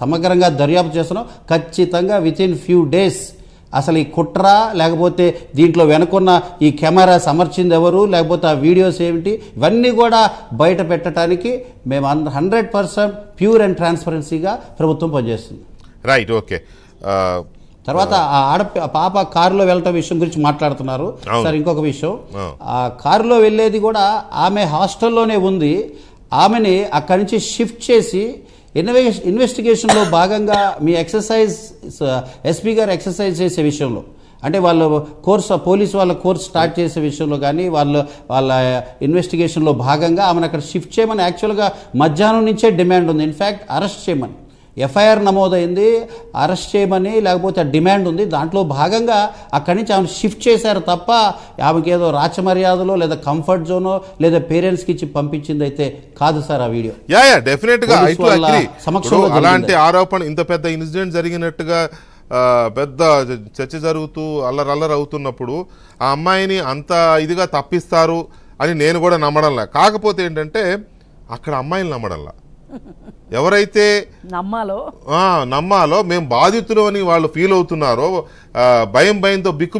సమగ్రంగా దర్యాప్తు చేస్తున్నాం ఖచ్చితంగా విత్ ఇన్ ఫ్యూ డేస్ అసలు ఈ కుట్ర లేకపోతే దీంట్లో వెనుకున్న ఈ కెమెరాస్ అమర్చింది ఎవరు లేకపోతే ఆ వీడియోస్ ఏమిటి ఇవన్నీ కూడా బయట పెట్టడానికి మేము హండ్రెడ్ పర్సెంట్ ప్యూర్ అండ్ ట్రాన్స్పరెన్సీగా ప్రభుత్వం పనిచేస్తుంది రైట్ ఓకే తర్వాత ఆ ఆడ పాప కారులో వెళ్ళటం విషయం గురించి మాట్లాడుతున్నారు సార్ ఇంకొక విషయం ఆ కారులో వెళ్ళేది కూడా ఆమె హాస్టల్లోనే ఉంది ఆమెని అక్కడి నుంచి షిఫ్ట్ చేసి ఇన్వే ఇన్వెస్టిగేషన్లో భాగంగా మీ ఎక్సర్సైజ్ ఎస్పీ గారు ఎక్సర్సైజ్ చేసే విషయంలో అంటే వాళ్ళు కోర్స్ పోలీసు వాళ్ళ కోర్స్ స్టార్ట్ చేసే విషయంలో కానీ వాళ్ళు వాళ్ళ ఇన్వెస్టిగేషన్లో భాగంగా ఆమెను అక్కడ షిఫ్ట్ చేయమని యాక్చువల్గా మధ్యాహ్నం నుంచే డిమాండ్ ఉంది ఇన్ఫ్యాక్ట్ అరెస్ట్ చేయమని ఎఫ్ఐఆర్ నమోదైంది అరెస్ట్ చేయమని లేకపోతే డిమాండ్ ఉంది దాంట్లో భాగంగా అక్కడి నుంచి ఆమె షిఫ్ట్ చేశారు తప్ప ఆమెకి ఏదో రాచమర్యాదలో లేదా కంఫర్ట్ జోనో లేదా పేరెంట్స్కి ఇచ్చి పంపించింది అయితే కాదు సార్ ఆ వీడియో యా యా డెఫినెట్గా సమక్షంలో అలాంటి ఆరోపణ ఇంత పెద్ద ఇన్సిడెంట్ జరిగినట్టుగా పెద్ద చర్చ జరుగుతూ అల్లరల్లర అవుతున్నప్పుడు ఆ అమ్మాయిని అంత ఇదిగా తప్పిస్తారు అని నేను కూడా నమ్మడంలా కాకపోతే ఏంటంటే అక్కడ అమ్మాయిని నమ్మడంలా ఎవరైతే నమ్మాలో నమ్మాలో మేము బాధితులు అని వాళ్ళు ఫీల్ అవుతున్నారో భయం భయంతో బిక్కు